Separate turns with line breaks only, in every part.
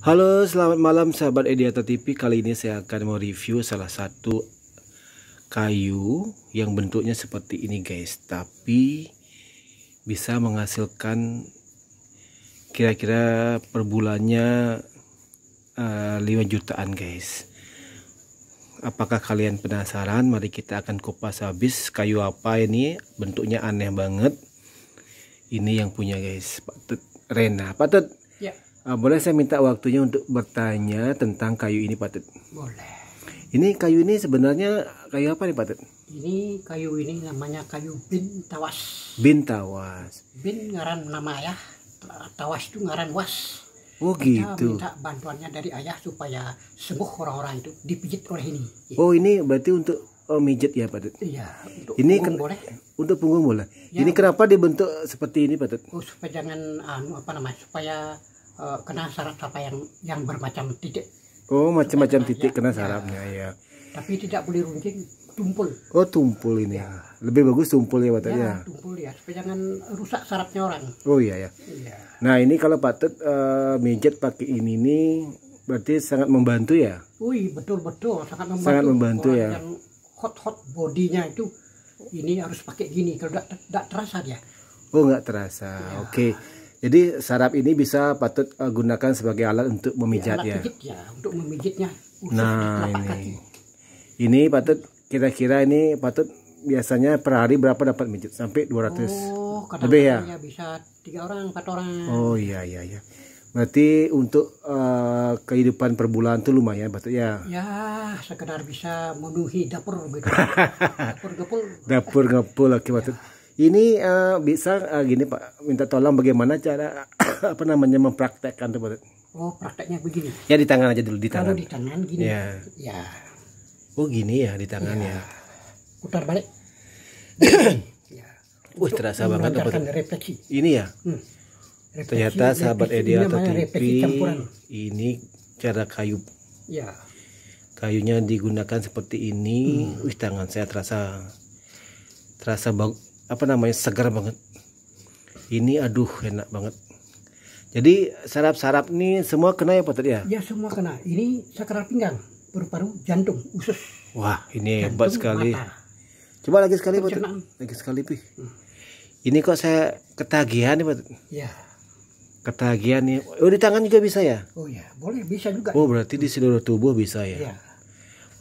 Halo, selamat malam sahabat Ediata TV. Kali ini saya akan mereview salah satu kayu yang bentuknya seperti ini guys, tapi bisa menghasilkan kira-kira per bulannya uh, eh, 5 jutaan guys. Apakah kalian penasaran? Mari kita akan kupas habis kayu apa ini, bentuknya aneh banget. Ini yang punya guys, Pak Rena. Pak Uh, boleh saya minta waktunya untuk bertanya tentang kayu ini, Pak Tut? Boleh. Ini kayu ini sebenarnya kayu apa nih, Pak Tut?
Ini kayu ini namanya kayu bin tawas.
Bin tawas.
Bin ngaran nama ayah. Tawas itu ngaran was. Oh Kita gitu. Minta bantuannya dari ayah supaya sembuh orang-orang itu dipijit oleh ini.
Oh ini berarti untuk oh, mijit ya Pak Tut? Iya.
Untuk ini kan boleh.
Untuk punggung boleh. Ya, ini kenapa dibentuk seperti ini Pak Tut?
Oh supaya jangan anu apa namanya supaya Eh, kena syarat apa yang yang bermacam titik.
Oh, macam-macam titik kena syaratnya ya. Iya.
Tapi tidak boleh runcing,
tumpul. Oh, tumpul ini. Ya. Lebih bagus tumpul ya batanya. Ya,
tumpul ya, supaya jangan rusak syaratnya orang.
Oh iya ya. Iya. Nah, ini kalau patut uh, eh, mijet pakai ini nih berarti sangat membantu ya?
Wih, betul-betul sangat membantu. Sangat membantu orang ya. Yang hot-hot bodinya itu ini harus pakai gini kalau tidak terasa dia.
Oh, nggak terasa. Ya. Oke. Okay. Jadi sarap ini bisa patut uh, gunakan sebagai alat untuk memijat ya. Alat
ya. untuk memijitnya. Nah, ini. Kaki.
Ini patut kira-kira ini patut biasanya per hari berapa dapat mijit? Sampai 200.
Oh, lebih ya? ya bisa tiga orang, empat orang. Oh
iya iya iya. Berarti untuk uh, kehidupan per bulan tuh lumayan patut ya?
Ya, sekedar bisa memenuhi dapur gitu. dapur gepul.
Dapur gepul oke okay, patut. Ya ini uh, bisa uh, gini Pak minta tolong bagaimana cara apa namanya mempraktekkan tuh Pak
oh prakteknya begini ya di tangan aja dulu di tangan Kalau di tangan gini ya. ya
oh gini ya di tangan ya, ya.
putar balik ya. Wih,
terasa banget refleksi. Ini ya. Hmm. Refleksi, Ternyata sahabat Edi atau TV ini cara kayu. Ya. Kayunya digunakan seperti ini. Hmm. Wih, tangan saya terasa terasa bagus apa namanya segar banget ini aduh enak banget jadi sarap-sarap ini semua kena ya Pak tadi ya?
Ya semua kena. Ini sakral pinggang, paru-paru, jantung, usus.
Wah ini jantung, hebat sekali. Mata. Coba lagi sekali Pak Lagi sekali Pi. Hmm. Ini kok saya ketagihan nih Pak Ya. Ketagihan nih. Oh di tangan juga bisa ya?
Oh ya boleh bisa juga.
Oh berarti di seluruh tubuh bisa ya? ya.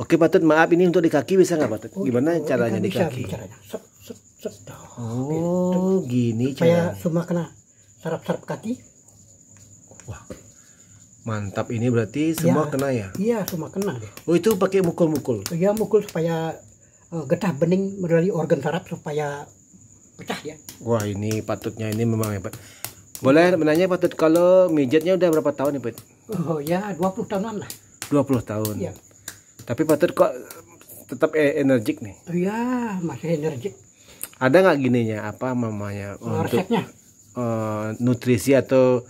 Oke Patut maaf ini untuk di kaki bisa nggak Patut? Oh, Gimana iya. oh, caranya kan di, kaki? bisa, kaki?
Caranya oh gini kayak Semua kena sarap-sarap kaki
wah mantap ini berarti semua ya, kena ya
iya semua kena
oh itu pakai mukul-mukul
iya mukul supaya uh, getah bening dari organ saraf supaya pecah ya
wah ini patutnya ini memang hebat boleh menanya patut kalau mijatnya udah berapa tahun nih ya, pak?
Oh ya 20 tahunan lah
20 tahun Iya. tapi patut kok tetap e-, energik nih
oh, iya masih energik
ada nggak gininya apa mamanya oh, untuk Uh, nutrisi atau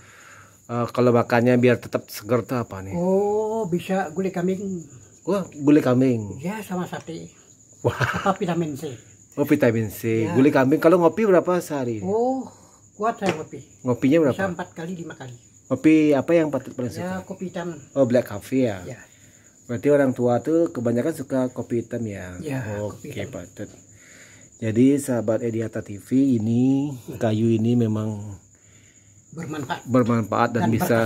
uh, eh, kalau makannya biar tetap segar tuh apa nih?
Oh, bisa gulai kambing. Wah,
gulai kambing.
Ya, sama sate. Wah. Apa vitamin C.
Oh, vitamin C. Ya. Gulai kambing. Kalau ngopi berapa sehari?
Oh, kuat saya ngopi. Ngopinya berapa? Bisa empat kali, lima kali.
Kopi apa yang patut paling suka? Ya, kopi hitam. Oh, black coffee ya? ya. Berarti orang tua tuh kebanyakan suka kopi hitam ya? Ya,
Oke, okay, patut.
Jadi sahabat Ediata TV ini kayu ini memang
bermanfaat, bermanfaat dan, dan bisa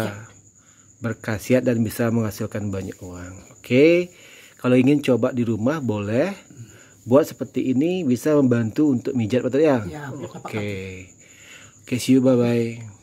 berkhasiat. dan bisa menghasilkan banyak uang. Oke, okay. kalau ingin coba di rumah boleh. Buat seperti ini bisa membantu untuk mijat betul ya? Ya,
Oke,
oke see you bye bye.